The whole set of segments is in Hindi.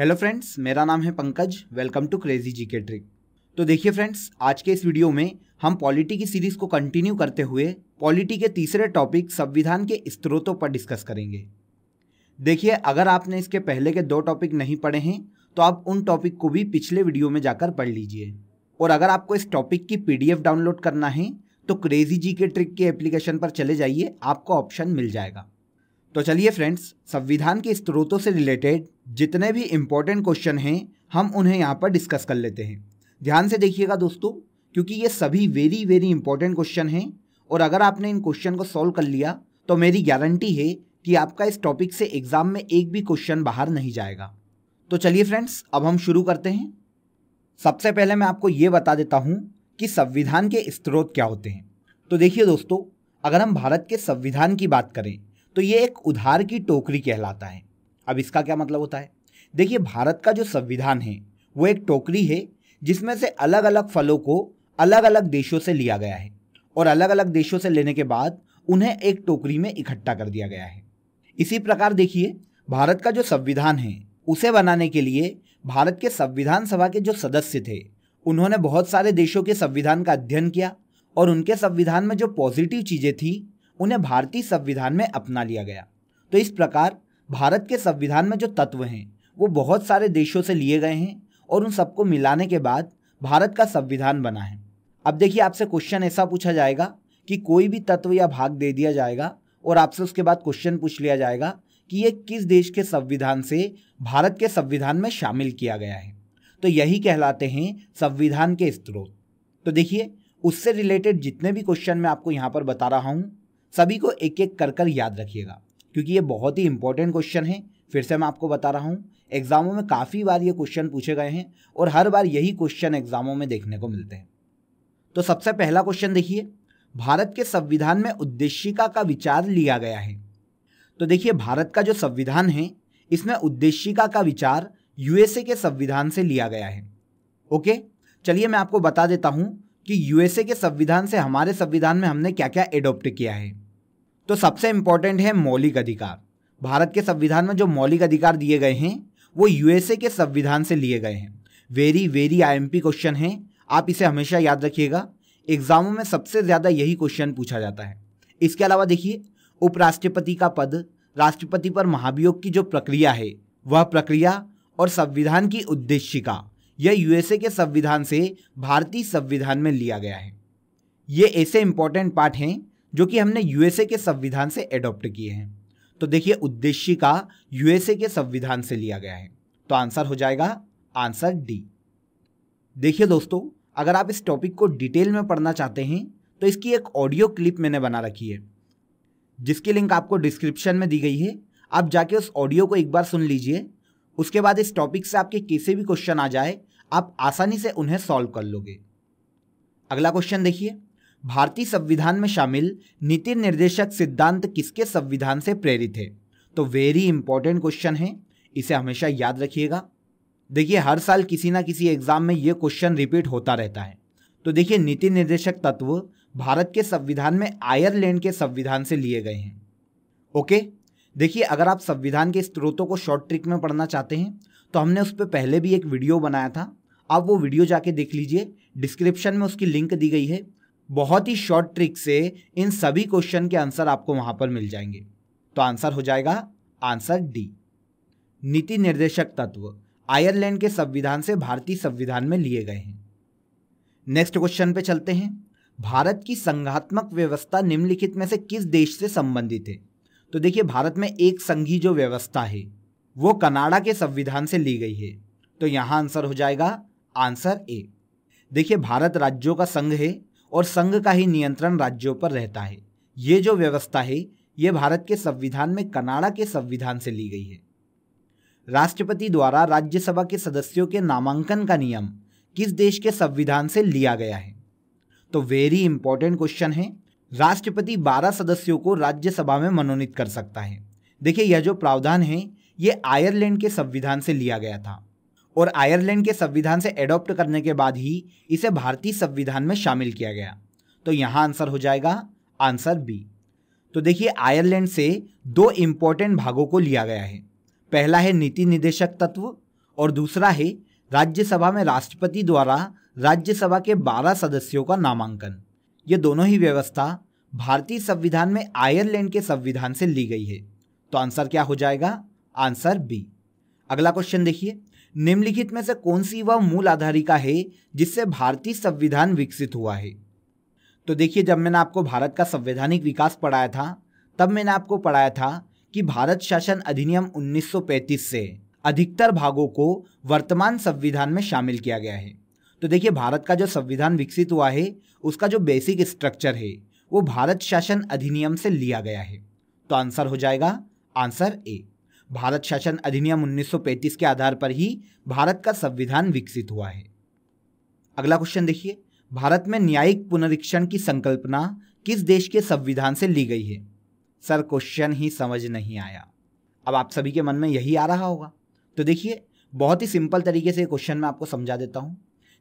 हेलो फ्रेंड्स मेरा नाम है Pankaj welcome to crazy G K trick तो देखिए फ्रेंड्स आज के इस वीडियो में हम पॉलिटी की सीरीज को कंटिन्यू करते हुए पॉलिटी के तीसरे टॉपिक संविधान के स्त्रोतों पर डिस्कस करेंगे देखिए अगर आपने इसके पहले के दो टॉपिक नहीं पढ़े हैं तो आप उन टॉपिक को भी पिछले वीडियो में जाकर पढ़ लीजिए और अगर आपको इस टॉपिक की पी डाउनलोड करना है तो क्रेजी जी के ट्रिक के एप्लीकेशन पर चले जाइए आपको ऑप्शन मिल जाएगा तो चलिए फ्रेंड्स संविधान के स्रोतों से रिलेटेड जितने भी इम्पोर्टेंट क्वेश्चन हैं हम उन्हें यहाँ पर डिस्कस कर लेते हैं ध्यान से देखिएगा दोस्तों क्योंकि ये सभी वेरी वेरी इंपॉर्टेंट क्वेश्चन हैं और अगर आपने इन क्वेश्चन को सॉल्व कर लिया तो मेरी गारंटी है कि आपका इस टॉपिक से एग्जाम में एक भी क्वेश्चन बाहर नहीं जाएगा तो चलिए फ्रेंड्स अब हम शुरू करते हैं सबसे पहले मैं आपको ये बता देता हूँ कि संविधान के स्रोत क्या होते हैं तो देखिए दोस्तों अगर हम भारत के संविधान की बात करें तो ये एक उधार की टोकरी कहलाता है अब इसका क्या मतलब होता है देखिए भारत का जो संविधान है वो एक टोकरी है जिसमें से अलग अलग फलों को अलग अलग देशों से लिया गया है और अलग अलग देशों से लेने के बाद उन्हें एक टोकरी में इकट्ठा कर दिया गया है इसी प्रकार देखिए भारत का जो संविधान है उसे बनाने के लिए भारत के संविधान सभा के जो सदस्य थे उन्होंने बहुत सारे देशों के संविधान का अध्ययन किया और उनके संविधान में जो पॉजिटिव चीज़ें थी उन्हें हम्म। भारतीय संविधान में अपना लिया गया तो इस प्रकार भारत के संविधान में जो तत्व हैं वो बहुत सारे देशों से लिए गए हैं और उन सबको मिलाने के बाद भारत का संविधान बना है अब देखिए आपसे क्वेश्चन ऐसा पूछा जाएगा कि कोई भी तत्व या भाग दे दिया जाएगा और आपसे उसके बाद क्वेश्चन पूछ लिया जाएगा कि ये किस देश के संविधान से भारत के संविधान में शामिल किया गया है तो यही कहलाते हैं संविधान के स्त्रोत तो देखिए उससे रिलेटेड जितने भी क्वेश्चन मैं आपको यहाँ पर बता रहा हूँ सभी को एक एक कर कर याद रखिएगा क्योंकि ये बहुत ही इंपॉर्टेंट क्वेश्चन है फिर से मैं आपको बता रहा हूँ एग्ज़ामों में काफ़ी बार ये क्वेश्चन पूछे गए हैं और हर बार यही क्वेश्चन एग्ज़ामों में देखने को मिलते हैं तो सबसे पहला क्वेश्चन देखिए भारत के संविधान में उद्देशिका का विचार लिया गया है तो देखिए भारत का जो संविधान है इसमें उद्देशिका का विचार यूएसए के संविधान से लिया गया है ओके चलिए मैं आपको बता देता हूँ कि यूएसए के संविधान से हमारे संविधान में हमने क्या क्या एडोप्ट किया है तो सबसे इम्पोर्टेंट है मौलिक अधिकार भारत के संविधान में जो मौलिक अधिकार दिए गए हैं वो यूएसए के संविधान से लिए गए हैं वेरी वेरी आईएमपी क्वेश्चन है आप इसे हमेशा याद रखिएगा एग्जामों में सबसे ज़्यादा यही क्वेश्चन पूछा जाता है इसके अलावा देखिए उपराष्ट्रपति का पद राष्ट्रपति पर महाभियोग की जो प्रक्रिया है वह प्रक्रिया और संविधान की उद्देशिका यह यूएसए के संविधान से भारतीय संविधान में लिया गया है ये ऐसे इंपॉर्टेंट पार्ट हैं जो कि हमने यूएसए के संविधान से एडॉप्ट किए हैं तो देखिए उद्देश्य का यूएसए के संविधान से लिया गया है तो आंसर हो जाएगा आंसर डी देखिए दोस्तों अगर आप इस टॉपिक को डिटेल में पढ़ना चाहते हैं तो इसकी एक ऑडियो क्लिप मैंने बना रखी है जिसकी लिंक आपको डिस्क्रिप्शन में दी गई है आप जाके उस ऑडियो को एक बार सुन लीजिए उसके बाद इस टॉपिक से आपके किसी भी क्वेश्चन आ जाए आप आसानी से उन्हें सॉल्व कर लोगे अगला क्वेश्चन देखिए भारतीय संविधान में शामिल नीति निर्देशक सिद्धांत किसके संविधान से प्रेरित है तो वेरी इंपॉर्टेंट क्वेश्चन है इसे हमेशा याद रखिएगा देखिए हर साल किसी ना किसी एग्जाम में ये क्वेश्चन रिपीट होता रहता है तो देखिए नीति निर्देशक तत्व भारत के संविधान में आयरलैंड के संविधान से लिए गए हैं ओके देखिए अगर आप संविधान के स्रोतों को शॉर्ट ट्रिक में पढ़ना चाहते हैं तो हमने उस पर पहले भी एक वीडियो बनाया था आप वो वीडियो जाके देख लीजिए डिस्क्रिप्शन में उसकी लिंक दी गई है बहुत ही शॉर्ट ट्रिक से इन सभी क्वेश्चन के आंसर आपको वहां पर मिल जाएंगे तो आंसर हो जाएगा आंसर डी नीति निर्देशक तत्व आयरलैंड के संविधान से भारतीय संविधान में लिए गए हैं नेक्स्ट क्वेश्चन पे चलते हैं भारत की संघात्मक व्यवस्था निम्नलिखित में से किस देश से संबंधित है तो देखिए भारत में एक संघी जो व्यवस्था है वो कनाडा के संविधान से ली गई है तो यहां आंसर हो जाएगा आंसर ए देखिए भारत राज्यों का संघ है और संघ का ही नियंत्रण राज्यों पर रहता है ये जो व्यवस्था है ये भारत के संविधान में कनाडा के संविधान से ली गई है राष्ट्रपति द्वारा राज्यसभा के सदस्यों के नामांकन का नियम किस देश के संविधान से लिया गया है तो वेरी इंपॉर्टेंट क्वेश्चन है राष्ट्रपति 12 सदस्यों को राज्यसभा में मनोनीत कर सकता है देखिए यह जो प्रावधान है ये आयरलैंड के संविधान से लिया गया था और आयरलैंड के संविधान से एडॉप्ट करने के बाद ही इसे भारतीय संविधान में शामिल किया गया तो यहाँ आंसर हो जाएगा आंसर बी तो देखिए आयरलैंड से दो इम्पोर्टेंट भागों को लिया गया है पहला है नीति निदेशक तत्व और दूसरा है राज्यसभा में राष्ट्रपति द्वारा राज्यसभा के 12 सदस्यों का नामांकन ये दोनों ही व्यवस्था भारतीय संविधान में आयरलैंड के संविधान से ली गई है तो आंसर क्या हो जाएगा आंसर बी अगला क्वेश्चन देखिए निम्नलिखित में से कौन सी वह मूल आधारिका है जिससे भारतीय संविधान विकसित हुआ है तो देखिए जब मैंने आपको भारत का संवैधानिक विकास पढ़ाया था तब मैंने आपको पढ़ाया था कि भारत शासन अधिनियम 1935 से अधिकतर भागों को वर्तमान संविधान में शामिल किया गया है तो देखिए भारत का जो संविधान विकसित हुआ है उसका जो बेसिक स्ट्रक्चर है वो भारत शासन अधिनियम से लिया गया है तो आंसर हो जाएगा आंसर ए भारत शासन अधिनियम 1935 के आधार पर ही भारत का संविधान विकसित हुआ है अगला क्वेश्चन देखिए भारत में न्यायिक पुनरीक्षण की संकल्पना किस देश के संविधान से ली गई है सर क्वेश्चन ही समझ नहीं आया अब आप सभी के मन में यही आ रहा होगा तो देखिए बहुत ही सिंपल तरीके से क्वेश्चन में आपको समझा देता हूं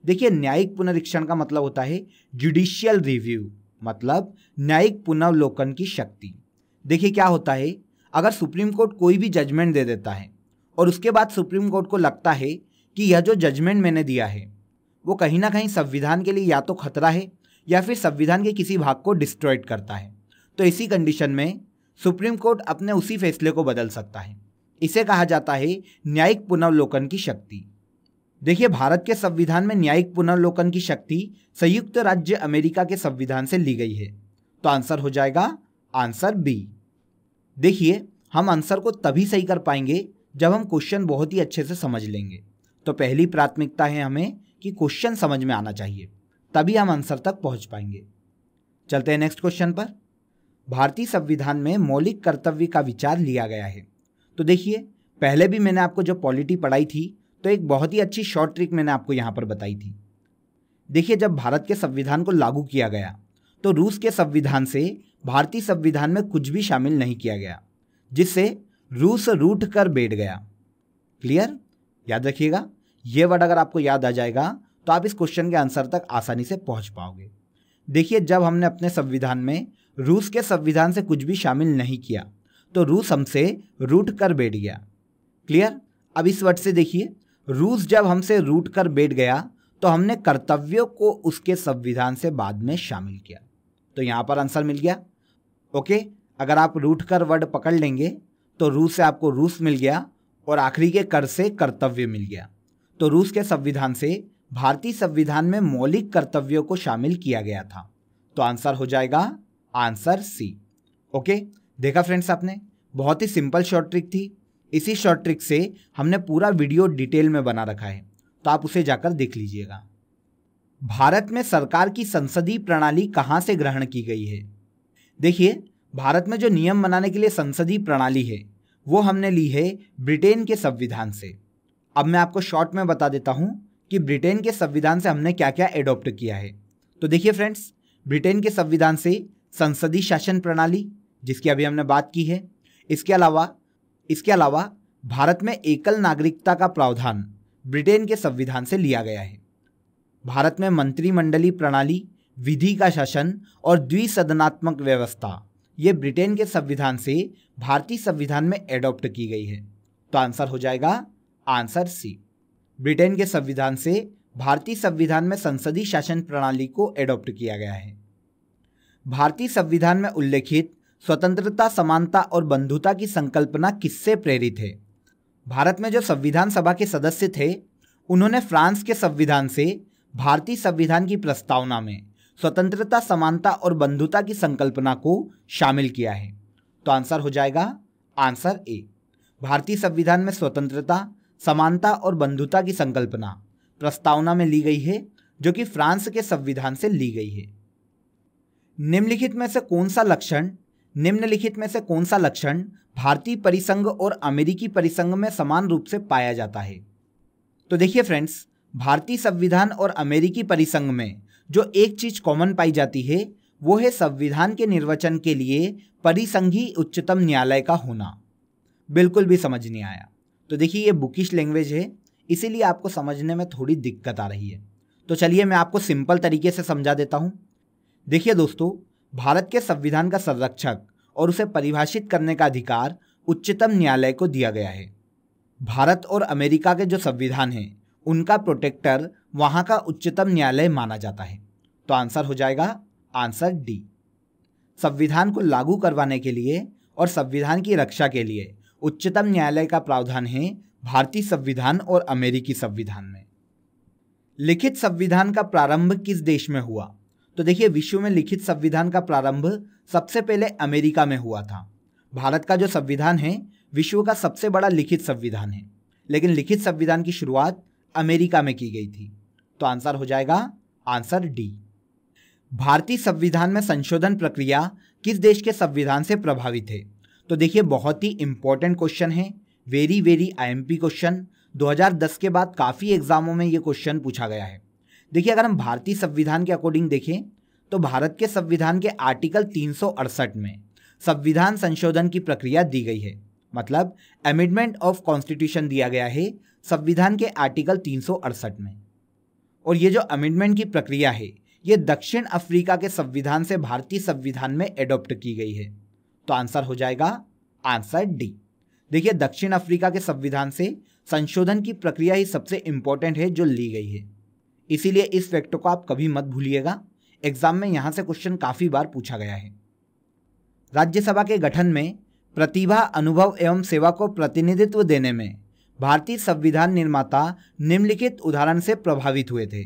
देखिए न्यायिक पुनरीक्षण का मतलब होता है जुडिशियल रिव्यू मतलब न्यायिक पुनर्वलोकन की शक्ति देखिए क्या होता है अगर सुप्रीम कोर्ट कोई भी जजमेंट दे देता है और उसके बाद सुप्रीम कोर्ट को लगता है कि यह जो जजमेंट मैंने दिया है वो कहीं ना कहीं संविधान के लिए या तो खतरा है या फिर संविधान के किसी भाग को डिस्ट्रॉयड करता है तो इसी कंडीशन में सुप्रीम कोर्ट अपने उसी फैसले को बदल सकता है इसे कहा जाता है न्यायिक पुनर्वलोकन की शक्ति देखिए भारत के संविधान में न्यायिक पुनर्वलोकन की शक्ति संयुक्त राज्य अमेरिका के संविधान से ली गई है तो आंसर हो जाएगा आंसर बी देखिए हम आंसर को तभी सही कर पाएंगे जब हम क्वेश्चन बहुत ही अच्छे से समझ लेंगे तो पहली प्राथमिकता है हमें कि क्वेश्चन समझ में आना चाहिए तभी हम आंसर तक पहुंच पाएंगे चलते हैं नेक्स्ट क्वेश्चन पर भारतीय संविधान में मौलिक कर्तव्य का विचार लिया गया है तो देखिए पहले भी मैंने आपको जब पॉलिटी पढ़ाई थी तो एक बहुत ही अच्छी शॉर्ट ट्रिक मैंने आपको यहाँ पर बताई थी देखिए जब भारत के संविधान को लागू किया गया तो रूस के संविधान से भारतीय संविधान में कुछ भी शामिल नहीं किया गया जिससे रूस रूट कर बैठ गया क्लियर याद रखिएगा यह वर्ड अगर आपको याद आ जाएगा तो आप इस क्वेश्चन के आंसर तक आसानी से पहुंच पाओगे देखिए जब हमने अपने संविधान में रूस के संविधान से कुछ भी शामिल नहीं किया तो रूस हमसे रूट कर बैठ गया क्लियर अब इस वर्ड से देखिए रूस जब हमसे रूट कर बैठ गया तो हमने कर्तव्यों को उसके संविधान से बाद में शामिल किया तो यहां पर आंसर मिल गया ओके अगर आप रूट कर वर्ड पकड़ लेंगे तो रूस से आपको रूस मिल गया और आखिरी के कर से कर्तव्य मिल गया तो रूस के संविधान से भारतीय संविधान में मौलिक कर्तव्यों को शामिल किया गया था तो आंसर हो जाएगा आंसर सी ओके देखा फ्रेंड्स आपने बहुत ही सिंपल शॉर्ट ट्रिक थी इसी शॉर्ट ट्रिक से हमने पूरा वीडियो डिटेल में बना रखा है तो आप उसे जाकर देख लीजिएगा भारत में सरकार की संसदीय प्रणाली कहाँ से ग्रहण की गई है देखिए भारत में जो नियम बनाने के लिए संसदीय प्रणाली है वो हमने ली है ब्रिटेन के संविधान से अब मैं आपको शॉर्ट में बता देता हूँ कि ब्रिटेन के संविधान से हमने क्या क्या एडॉप्ट किया है तो देखिए फ्रेंड्स ब्रिटेन के संविधान से संसदीय शासन प्रणाली जिसकी अभी हमने बात की है इसके अलावा इसके अलावा भारत में एकल नागरिकता का प्रावधान ब्रिटेन के संविधान से लिया गया है भारत में मंत्रिमंडली प्रणाली विधि का शासन और द्विसदनात्मक व्यवस्था ये ब्रिटेन के संविधान से भारतीय संविधान में एडॉप्ट की गई है तो आंसर हो जाएगा आंसर सी ब्रिटेन के संविधान से भारतीय संविधान में संसदीय शासन प्रणाली को एडॉप्ट किया गया है भारतीय संविधान में उल्लेखित स्वतंत्रता समानता और बंधुता की संकल्पना किससे प्रेरित है भारत में जो संविधान सभा के सदस्य थे उन्होंने फ्रांस के संविधान से भारतीय संविधान की प्रस्तावना में स्वतंत्रता समानता और बंधुता की संकल्पना को शामिल किया है तो आंसर हो जाएगा आंसर ए भारतीय संविधान में स्वतंत्रता समानता और बंधुता की संकल्पना प्रस्तावना में ली गई है जो कि फ्रांस के संविधान से ली गई है निम्नलिखित में से कौन सा लक्षण निम्नलिखित में से कौन सा लक्षण भारतीय परिसंघ और अमेरिकी परिसंघ में समान रूप से पाया जाता है तो देखिए फ्रेंड्स भारतीय संविधान और अमेरिकी परिसंघ में जो एक चीज कॉमन पाई जाती है वो है संविधान के निर्वचन के लिए परिसंघी उच्चतम न्यायालय का होना बिल्कुल भी समझ नहीं आया तो देखिए ये बुकिश लैंग्वेज है इसीलिए आपको समझने में थोड़ी दिक्कत आ रही है तो चलिए मैं आपको सिंपल तरीके से समझा देता हूँ देखिए दोस्तों भारत के संविधान का संरक्षक और उसे परिभाषित करने का अधिकार उच्चतम न्यायालय को दिया गया है भारत और अमेरिका के जो संविधान हैं उनका प्रोटेक्टर वहां का उच्चतम न्यायालय माना जाता है तो आंसर हो जाएगा आंसर डी संविधान को लागू करवाने के लिए और संविधान की रक्षा के लिए उच्चतम न्यायालय का प्रावधान है भारतीय संविधान और अमेरिकी संविधान में लिखित संविधान का प्रारंभ किस देश में हुआ तो देखिए विश्व में लिखित संविधान का प्रारंभ सबसे पहले अमेरिका में हुआ था भारत का जो संविधान है विश्व का सबसे बड़ा लिखित संविधान है लेकिन लिखित संविधान की शुरुआत अमेरिका में की गई थी तो आंसर हो जाएगा आंसर डी भारतीय संविधान में संशोधन प्रक्रिया किस देश के संविधान से प्रभावित है तो देखिए बहुत ही इंपॉर्टेंट क्वेश्चन है वेरी वेरी आईएमपी क्वेश्चन 2010 के बाद काफ़ी एग्जामों में ये क्वेश्चन पूछा गया है देखिए अगर हम भारतीय संविधान के अकॉर्डिंग देखें तो भारत के संविधान के आर्टिकल तीन में संविधान संशोधन की प्रक्रिया दी गई है मतलब अमेंडमेंट ऑफ कॉन्स्टिट्यूशन दिया गया है संविधान के आर्टिकल तीन में और ये जो अमेंडमेंट की प्रक्रिया है ये दक्षिण अफ्रीका के संविधान से भारतीय संविधान में एडॉप्ट की गई है तो आंसर हो जाएगा आंसर डी देखिए दक्षिण अफ्रीका के संविधान से संशोधन की प्रक्रिया ही सबसे इंपॉर्टेंट है जो ली गई है इसीलिए इस फैक्ट को आप कभी मत भूलिएगा एग्जाम में यहां से क्वेश्चन काफ़ी बार पूछा गया है राज्यसभा के गठन में प्रतिभा अनुभव एवं सेवा को प्रतिनिधित्व देने में भारतीय संविधान निर्माता निम्नलिखित उदाहरण से प्रभावित हुए थे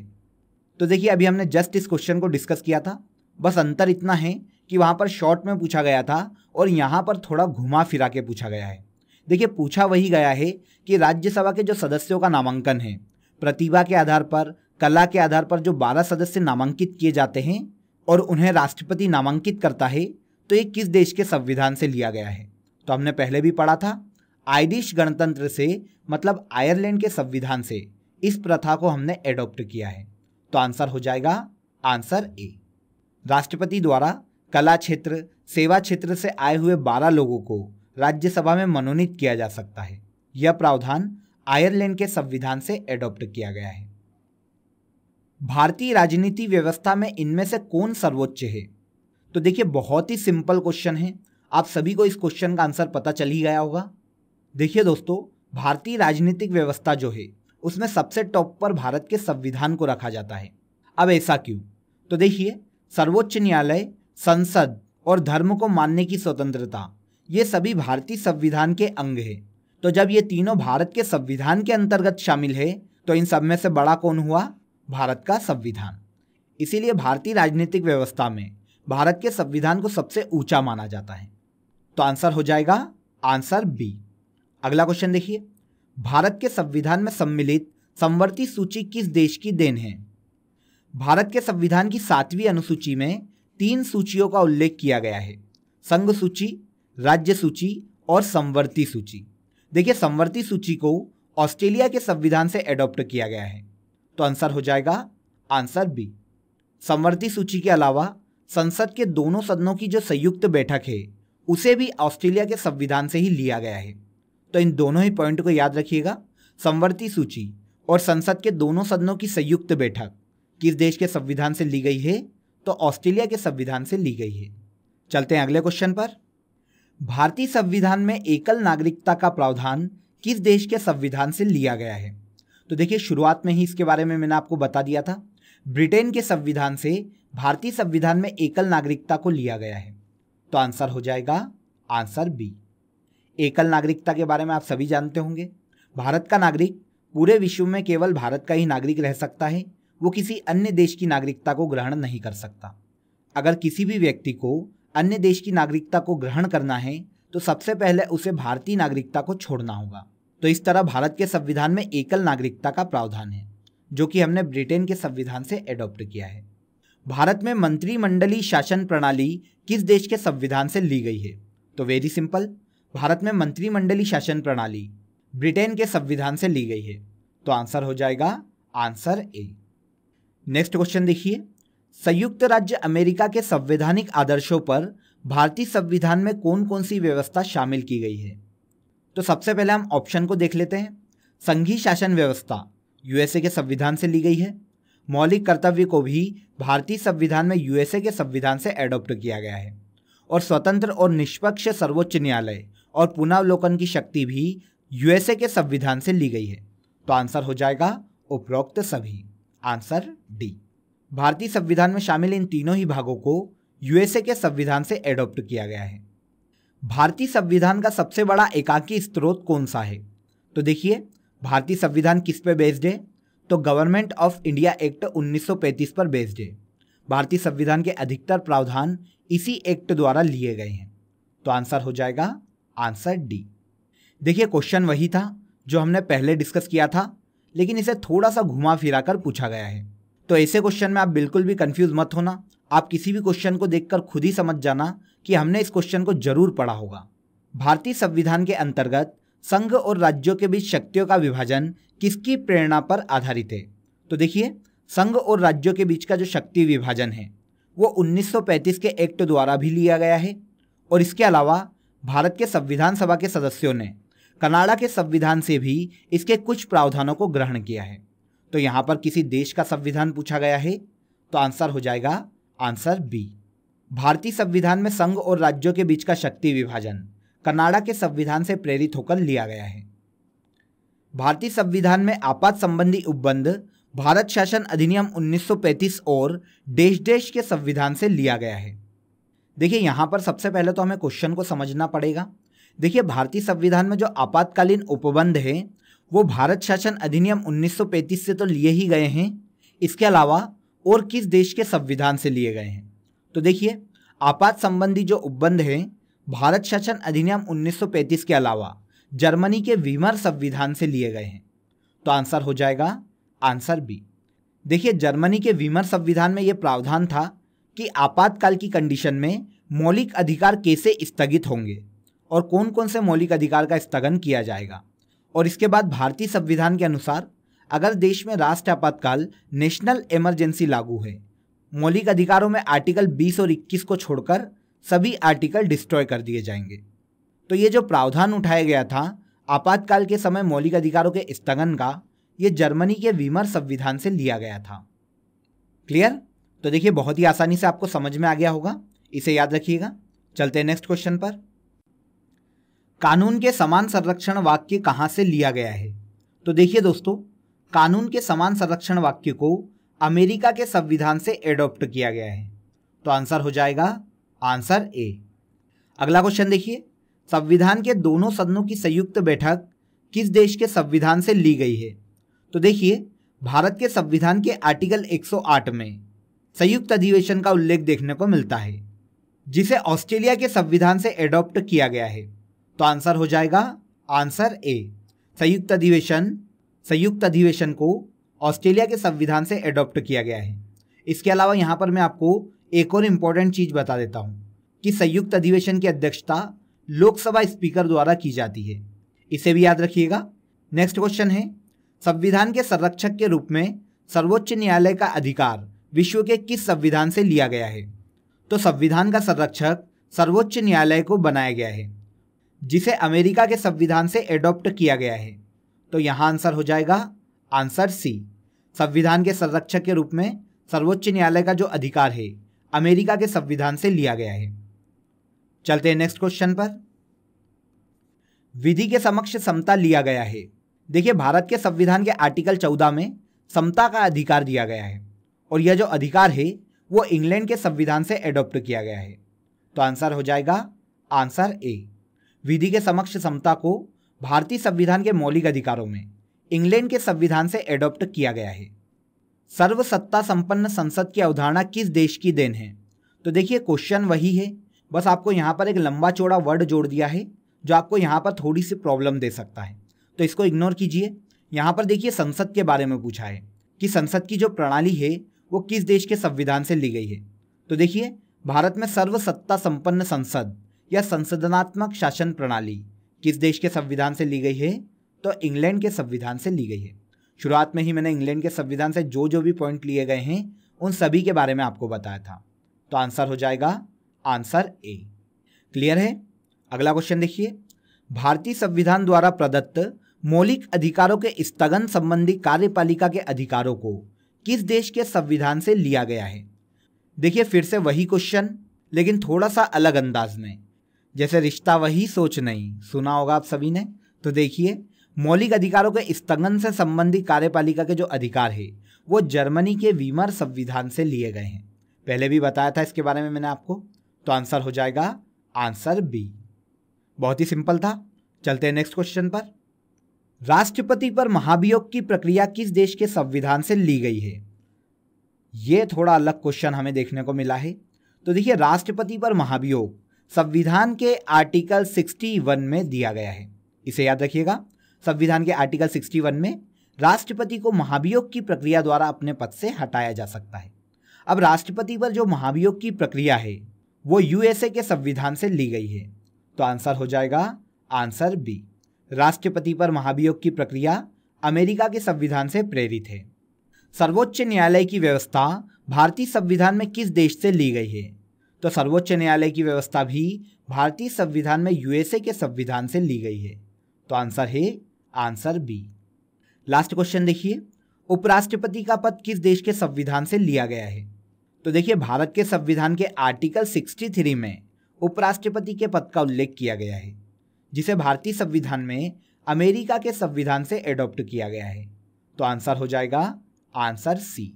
तो देखिए अभी हमने जस्ट इस क्वेश्चन को डिस्कस किया था बस अंतर इतना है कि वहाँ पर शॉर्ट में पूछा गया था और यहाँ पर थोड़ा घुमा फिरा के पूछा गया है देखिए पूछा वही गया है कि राज्यसभा के जो सदस्यों का नामांकन है प्रतिभा के आधार पर कला के आधार पर जो बारह सदस्य नामांकित किए जाते हैं और उन्हें राष्ट्रपति नामांकित करता है तो ये किस देश के संविधान से लिया गया है तो हमने पहले भी पढ़ा था आयरिश गणतंत्र से मतलब आयरलैंड के संविधान से इस प्रथा को हमने एडॉप्ट किया है तो आंसर हो जाएगा आंसर ए राष्ट्रपति द्वारा कला क्षेत्र सेवा क्षेत्र से आए हुए बारह लोगों को राज्यसभा में मनोनीत किया जा सकता है यह प्रावधान आयरलैंड के संविधान से एडॉप्ट किया गया है भारतीय राजनीति व्यवस्था में इनमें से कौन सर्वोच्च है तो देखिए बहुत ही सिंपल क्वेश्चन है आप सभी को इस क्वेश्चन का आंसर पता चल ही गया होगा देखिए दोस्तों भारतीय राजनीतिक व्यवस्था जो है उसमें सबसे टॉप पर भारत के संविधान को रखा जाता है अब ऐसा क्यों तो देखिए सर्वोच्च न्यायालय संसद और धर्म को मानने की स्वतंत्रता ये सभी भारतीय संविधान के अंग है तो जब ये तीनों भारत के संविधान के अंतर्गत शामिल है तो इन सब में से बड़ा कौन हुआ भारत का संविधान इसीलिए भारतीय राजनीतिक व्यवस्था में भारत के संविधान को सबसे ऊंचा माना जाता है तो आंसर हो जाएगा आंसर बी अगला क्वेश्चन देखिए भारत के संविधान में सम्मिलित संवर्ती सूची किस देश की देन है भारत के संविधान की सातवीं अनुसूची में तीन सूचियों का उल्लेख किया गया है संघ सूची राज्य सूची और संवर्ती सूची देखिए संवर्ती सूची को ऑस्ट्रेलिया के संविधान से एडॉप्ट किया गया है तो आंसर हो जाएगा आंसर बी संवर्ती सूची के अलावा संसद के दोनों सदनों की जो संयुक्त बैठक है उसे भी ऑस्ट्रेलिया के संविधान से ही लिया गया है तो इन दोनों ही पॉइंट को याद रखिएगा संवर्ती सूची और संसद के दोनों सदनों की संयुक्त बैठक किस देश के संविधान से ली गई है तो ऑस्ट्रेलिया के संविधान से ली गई है चलते हैं अगले क्वेश्चन पर भारतीय संविधान में एकल नागरिकता का प्रावधान किस देश के संविधान से लिया गया है तो देखिए शुरुआत में ही इसके बारे में मैंने आपको बता दिया था ब्रिटेन के संविधान से भारतीय संविधान में एकल नागरिकता को लिया गया है तो आंसर हो जाएगा आंसर बी एकल नागरिकता के बारे में आप सभी जानते होंगे भारत का नागरिक पूरे विश्व में केवल भारत का ही नागरिक रह सकता है वो किसी अन्य देश की नागरिकता को ग्रहण नहीं कर सकता अगर किसी भी व्यक्ति को अन्य देश की नागरिकता को ग्रहण करना है तो सबसे पहले उसे भारतीय नागरिकता को छोड़ना होगा तो इस तरह भारत के संविधान में एकल नागरिकता का प्रावधान है जो कि हमने ब्रिटेन के संविधान से एडॉप्ट किया है भारत में मंत्रिमंडलीय शासन प्रणाली किस देश के संविधान से ली गई है तो वेरी सिंपल भारत में मंत्रिमंडली शासन प्रणाली ब्रिटेन के संविधान से ली गई है तो आंसर हो जाएगा आंसर ए नेक्स्ट क्वेश्चन देखिए संयुक्त राज्य अमेरिका के संवैधानिक आदर्शों पर भारतीय संविधान में कौन कौन सी व्यवस्था शामिल की गई है तो सबसे पहले हम ऑप्शन को देख लेते हैं संघीय शासन व्यवस्था यूएसए के संविधान से ली गई है मौलिक कर्तव्य को भी भारतीय संविधान में यूएसए के संविधान से एडॉप्ट किया गया है और स्वतंत्र और निष्पक्ष सर्वोच्च न्यायालय और पुनावलोकन की शक्ति भी यूएसए के संविधान से ली गई है तो आंसर हो जाएगा उपरोक्त सभी आंसर डी भारतीय संविधान में शामिल इन तीनों ही भागों को यूएसए के संविधान से एडॉप्ट किया गया है भारतीय संविधान का सबसे बड़ा एकाकी स्रोत कौन सा है तो देखिए भारतीय संविधान किस पे बेस्ड है तो गवर्नमेंट ऑफ इंडिया एक्ट 1935 पर बेस्ड है भारतीय संविधान के अधिकतर प्रावधान इसी एक्ट द्वारा लिए गए हैं तो आंसर हो जाएगा आंसर डी देखिए क्वेश्चन वही था जो हमने पहले डिस्कस किया था लेकिन इसे थोड़ा सा घुमा फिरा कर पूछा गया है तो ऐसे क्वेश्चन में आप बिल्कुल भी कंफ्यूज मत होना आप किसी भी क्वेश्चन को देखकर खुद ही समझ जाना कि हमने इस क्वेश्चन को जरूर पढ़ा होगा भारतीय संविधान के अंतर्गत संघ और राज्यों के बीच शक्तियों का विभाजन किसकी प्रेरणा पर आधारित है तो देखिए संघ और राज्यों के बीच का जो शक्ति विभाजन है वो 1935 के एक्ट द्वारा भी लिया गया है और इसके अलावा भारत के संविधान सभा के सदस्यों ने कनाडा के संविधान से भी इसके कुछ प्रावधानों को ग्रहण किया है तो यहां पर किसी देश का संविधान पूछा गया है तो आंसर हो जाएगा आंसर बी भारतीय संविधान में संघ और राज्यों के बीच का शक्ति विभाजन कनाडा के संविधान से प्रेरित होकर लिया गया है भारतीय संविधान में आपात संबंधी उपबंध भारत शासन अधिनियम 1935 और देश देश के संविधान से लिया गया है देखिए यहाँ पर सबसे पहले तो हमें क्वेश्चन को समझना पड़ेगा देखिए भारतीय संविधान में जो आपातकालीन उपबंध है वो भारत शासन अधिनियम 1935 से तो लिए ही गए हैं इसके अलावा और किस देश के संविधान से लिए गए हैं तो देखिए आपात संबंधी जो उपबंध है भारत शासन अधिनियम 1935 के अलावा जर्मनी के विमर संविधान से लिए गए हैं तो आंसर हो जाएगा आंसर बी देखिए जर्मनी के विमर संविधान में ये प्रावधान था कि आपातकाल की कंडीशन में मौलिक अधिकार कैसे स्थगित होंगे और कौन कौन से मौलिक अधिकार का स्थगन किया जाएगा और इसके बाद भारतीय संविधान के अनुसार अगर देश में राष्ट्र आपातकाल नेशनल इमरजेंसी लागू है मौलिक अधिकारों में आर्टिकल 20 और 21 को छोड़कर सभी आर्टिकल डिस्ट्रॉय कर दिए जाएंगे तो ये जो प्रावधान उठाया गया था आपातकाल के समय मौलिक अधिकारों के स्थगन का ये जर्मनी के वीमर संविधान से लिया गया था क्लियर तो देखिए बहुत ही आसानी से आपको समझ में आ गया होगा इसे याद रखिएगा चलते हैं नेक्स्ट क्वेश्चन पर कानून के समान संरक्षण वाक्य कहाँ से लिया गया है तो देखिए दोस्तों कानून के समान संरक्षण वाक्य को अमेरिका के संविधान से एडॉप्ट किया गया है तो आंसर हो जाएगा आंसर ए अगला क्वेश्चन देखिए संविधान के दोनों सदनों की संयुक्त बैठक किस देश के संविधान से ली गई है तो देखिए भारत के संविधान के आर्टिकल 108 में संयुक्त अधिवेशन का उल्लेख देखने को मिलता है जिसे ऑस्ट्रेलिया के संविधान से एडॉप्ट किया गया है तो आंसर हो जाएगा आंसर ए संयुक्त अधिवेशन संयुक्त अधिवेशन को ऑस्ट्रेलिया के संविधान से एडॉप्ट किया गया है इसके अलावा यहाँ पर मैं आपको एक और इम्पॉर्टेंट चीज़ बता देता हूँ कि संयुक्त अधिवेशन की अध्यक्षता लोकसभा स्पीकर द्वारा की जाती है इसे भी याद रखिएगा नेक्स्ट क्वेश्चन है संविधान के संरक्षक के रूप में सर्वोच्च न्यायालय का अधिकार विश्व के किस संविधान से लिया गया है तो संविधान का संरक्षक सर्वोच्च न्यायालय को बनाया गया है जिसे अमेरिका के संविधान से एडॉप्ट किया गया है तो यहाँ आंसर हो जाएगा आंसर सी संविधान के संरक्षक के रूप में सर्वोच्च न्यायालय का जो अधिकार है अमेरिका के संविधान से लिया गया है चलते हैं नेक्स्ट क्वेश्चन पर विधि के समक्ष समता लिया गया है देखिए भारत के संविधान के आर्टिकल चौदह में समता का अधिकार दिया गया है और यह जो अधिकार है वो इंग्लैंड के संविधान से एडॉप्ट किया गया है तो आंसर हो जाएगा आंसर ए विधि के समक्ष समता को भारतीय संविधान के मौलिक अधिकारों में इंग्लैंड के संविधान से एडॉप्ट किया गया है सर्वसत्ता संपन्न संसद की अवधारणा किस देश की देन है तो देखिए क्वेश्चन वही है बस आपको यहाँ पर एक लंबा चौड़ा वर्ड जोड़ दिया है जो आपको यहाँ पर थोड़ी सी प्रॉब्लम दे सकता है तो इसको इग्नोर कीजिए यहाँ पर देखिए संसद के बारे में पूछा है कि संसद की जो प्रणाली है वो किस देश के संविधान से ली गई है तो देखिए भारत में सर्वसत्ता संपन्न संसद या संसदनात्मक शासन प्रणाली किस देश के संविधान से ली गई है तो इंग्लैंड के संविधान से ली गई है शुरुआत में ही मैंने इंग्लैंड के संविधान से जो जो भी पॉइंट लिए गए हैं उन सभी के बारे में आपको बताया था तो आंसर हो जाएगा आंसर ए क्लियर है अगला क्वेश्चन देखिए भारतीय संविधान द्वारा प्रदत्त मौलिक अधिकारों के स्थगन संबंधी कार्यपालिका के अधिकारों को किस देश के संविधान से लिया गया है देखिए फिर से वही क्वेश्चन लेकिन थोड़ा सा अलग अंदाज में जैसे रिश्ता वही सोच नहीं सुना होगा आप सभी ने तो देखिए मौलिक अधिकारों के स्तंगन से संबंधित कार्यपालिका के जो अधिकार है वो जर्मनी के वीमर संविधान से लिए गए हैं पहले भी बताया था इसके बारे में मैंने आपको तो आंसर हो जाएगा आंसर बी बहुत ही सिंपल था चलते हैं नेक्स्ट क्वेश्चन पर राष्ट्रपति पर महाभियोग की प्रक्रिया किस देश के संविधान से ली गई है ये थोड़ा अलग क्वेश्चन हमें देखने को मिला है तो देखिए राष्ट्रपति पर महाभियोग संविधान के आर्टिकल 61 में दिया गया है इसे याद रखिएगा संविधान के आर्टिकल 61 में राष्ट्रपति को महाभियोग की प्रक्रिया द्वारा अपने पद से हटाया जा सकता है अब राष्ट्रपति पर जो महाभियोग की प्रक्रिया है वो यूएसए के संविधान से ली गई है तो आंसर हो जाएगा आंसर बी राष्ट्रपति पर महाभियोग की प्रक्रिया अमेरिका के संविधान से प्रेरित है सर्वोच्च न्यायालय की व्यवस्था भारतीय संविधान में किस देश से ली गई है तो सर्वोच्च न्यायालय की व्यवस्था भी भारतीय संविधान में यूएसए के संविधान से ली गई है तो आंसर है आंसर बी लास्ट क्वेश्चन देखिए उपराष्ट्रपति का पद किस देश के संविधान से लिया गया है तो देखिए भारत के संविधान के आर्टिकल 63 में उपराष्ट्रपति के पद का उल्लेख किया गया है जिसे भारतीय संविधान में अमेरिका के संविधान से एडॉप्ट किया गया है तो आंसर हो जाएगा आंसर सी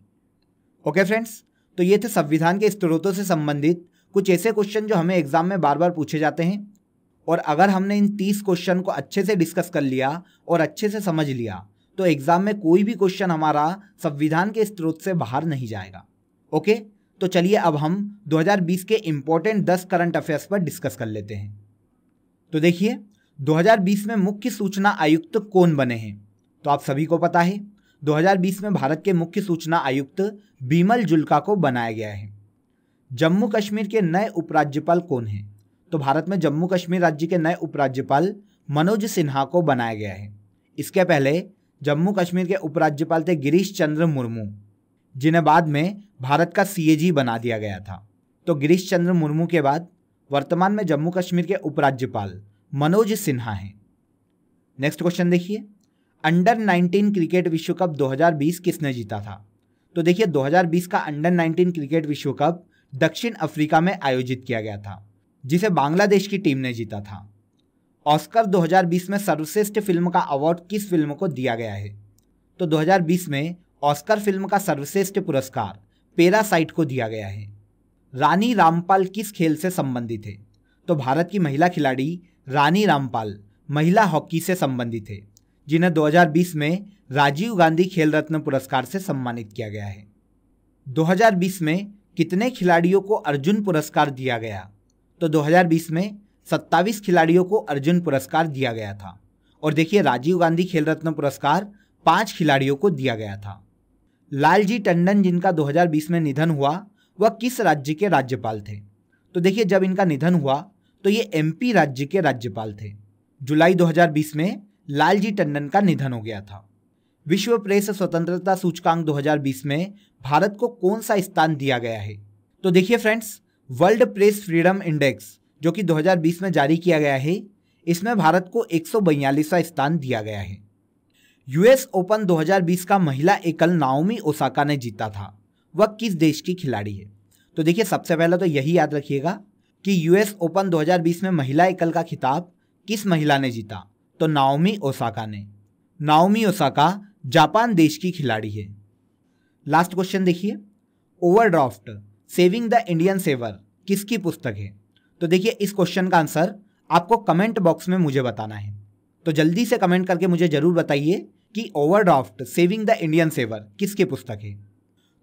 ओके फ्रेंड्स तो ये थे संविधान के स्रोतों से संबंधित कुछ ऐसे क्वेश्चन जो हमें एग्जाम में बार बार पूछे जाते हैं और अगर हमने इन तीस क्वेश्चन को अच्छे से डिस्कस कर लिया और अच्छे से समझ लिया तो एग्ज़ाम में कोई भी क्वेश्चन हमारा संविधान के स्रोत से बाहर नहीं जाएगा ओके तो चलिए अब हम 2020 के इंपॉर्टेंट 10 करंट अफेयर्स पर डिस्कस कर लेते हैं तो देखिए 2020 में मुख्य सूचना आयुक्त कौन बने हैं तो आप सभी को पता है 2020 में भारत के मुख्य सूचना आयुक्त बीमल जुल्का को बनाया गया है जम्मू कश्मीर के नए उपराज्यपाल कौन हैं तो भारत में जम्मू कश्मीर राज्य के नए उपराज्यपाल मनोज सिन्हा को बनाया गया है इसके पहले जम्मू कश्मीर के उपराज्यपाल थे गिरीश चंद्र मुर्मू जिन्हें बाद में भारत का सीएजी बना दिया गया था तो गिरीश चंद्र मुर्मू के बाद वर्तमान में जम्मू कश्मीर के उपराज्यपाल मनोज सिन्हा हैं नेक्स्ट क्वेश्चन देखिए अंडर 19 क्रिकेट विश्व कप 2020 किसने जीता था तो देखिए 2020 का अंडर 19 क्रिकेट विश्व कप दक्षिण अफ्रीका में आयोजित किया गया था जिसे बांग्लादेश की टीम ने जीता था ऑस्कर 2020 में सर्वश्रेष्ठ फिल्म का अवार्ड किस फिल्म को दिया गया है तो 2020 में ऑस्कर फिल्म का सर्वश्रेष्ठ पुरस्कार पेरासाइट को दिया गया है रानी रामपाल किस खेल से संबंधित है तो भारत की महिला खिलाड़ी रानी रामपाल महिला हॉकी से संबंधित है जिन्हें 2020 में राजीव गांधी खेल रत्न पुरस्कार से सम्मानित किया गया है 2020 में कितने खिलाड़ियों को अर्जुन पुरस्कार दिया गया तो 2020 में 27 खिलाड़ियों को अर्जुन पुरस्कार दिया गया था और देखिए राजीव गांधी खेल रत्न पुरस्कार पाँच खिलाड़ियों को दिया गया था लालजी टंडन जिनका 2020 में निधन हुआ वह किस राज्य के राज्यपाल थे तो देखिए जब इनका निधन हुआ तो ये एमपी राज्य के राज्यपाल थे जुलाई 2020 में लालजी टंडन का निधन हो गया था विश्व प्रेस स्वतंत्रता सूचकांक 2020 में भारत को कौन सा स्थान दिया गया है तो देखिए friends world press freedom index जो कि 2020 में जारी किया गया है इसमें भारत को एक स्थान दिया गया है यूएस ओपन 2020 का महिला एकल नाओमी ओसाका ने जीता था वह किस देश की खिलाड़ी है तो देखिए सबसे पहले तो यही याद रखिएगा कि यूएस ओपन 2020 में महिला एकल का खिताब किस महिला ने जीता तो नाओमी ओसाका ने नाओमी ओसाका जापान देश की खिलाड़ी है लास्ट क्वेश्चन देखिए overdraft saving the Indian saver किसकी पुस्तक है तो देखिए इस क्वेश्चन का आंसर आपको कमेंट बॉक्स में मुझे बताना है तो जल्दी से कमेंट करके मुझे ज़रूर बताइए कि overdraft saving the Indian saver किसकी पुस्तक है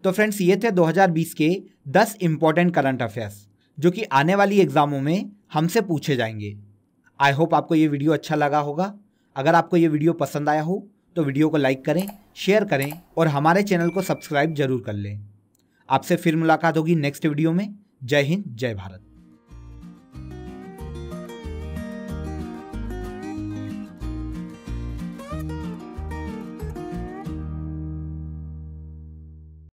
तो फ्रेंड्स ये थे 2020 के 10 इम्पॉर्टेंट करंट अफेयर्स जो कि आने वाली एग्ज़ामों में हमसे पूछे जाएंगे आई होप आपको ये वीडियो अच्छा लगा होगा अगर आपको ये वीडियो पसंद आया हो तो वीडियो को लाइक करें शेयर करें और हमारे चैनल को सब्सक्राइब जरूर कर लें आपसे फिर मुलाकात होगी नेक्स्ट वीडियो में जय हिंद जय भारत